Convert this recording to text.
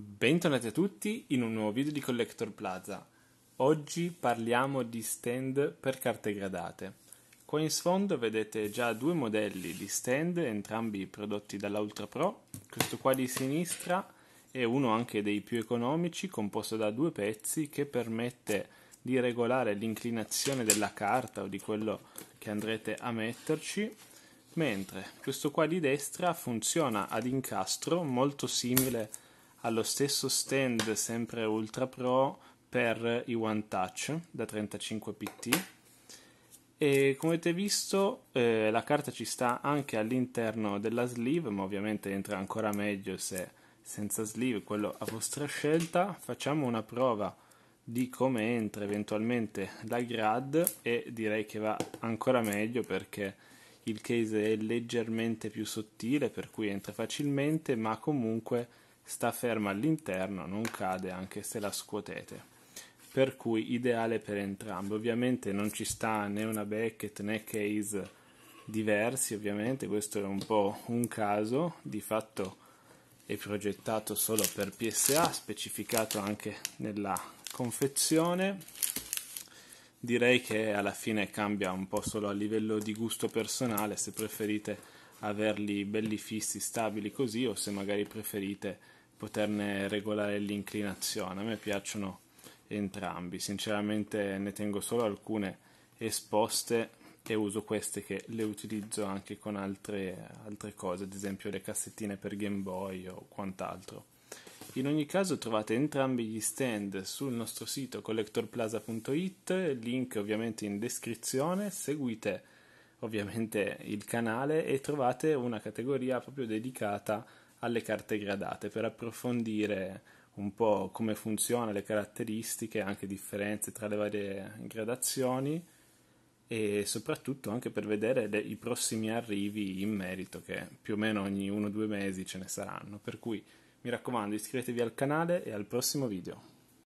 Bentornati a tutti in un nuovo video di Collector Plaza. Oggi parliamo di stand per carte gradate. Qua in sfondo vedete già due modelli di stand, entrambi prodotti dalla Ultra Pro, questo qua di sinistra è uno anche dei più economici, composto da due pezzi che permette di regolare l'inclinazione della carta o di quello che andrete a metterci mentre questo qua di destra funziona ad incastro molto simile a allo stesso stand sempre Ultra Pro per i One Touch da 35 pt e come avete visto eh, la carta ci sta anche all'interno della sleeve ma ovviamente entra ancora meglio se senza sleeve quello a vostra scelta facciamo una prova di come entra eventualmente la grad e direi che va ancora meglio perché il case è leggermente più sottile per cui entra facilmente ma comunque sta ferma all'interno, non cade anche se la scuotete. Per cui ideale per entrambi. Ovviamente non ci sta né una Beckett né case diversi, ovviamente questo è un po' un caso, di fatto è progettato solo per PSA, specificato anche nella confezione. Direi che alla fine cambia un po' solo a livello di gusto personale, se preferite averli belli fissi, stabili così o se magari preferite poterne regolare l'inclinazione. A me piacciono entrambi, sinceramente ne tengo solo alcune esposte e uso queste che le utilizzo anche con altre, altre cose, ad esempio le cassettine per Game Boy o quant'altro. In ogni caso trovate entrambi gli stand sul nostro sito collectorplaza.it, link ovviamente in descrizione, seguite ovviamente il canale e trovate una categoria proprio dedicata a alle carte gradate per approfondire un po' come funziona, le caratteristiche, anche differenze tra le varie gradazioni e soprattutto anche per vedere le, i prossimi arrivi in merito che più o meno ogni 1-2 mesi ce ne saranno. Per cui mi raccomando iscrivetevi al canale e al prossimo video.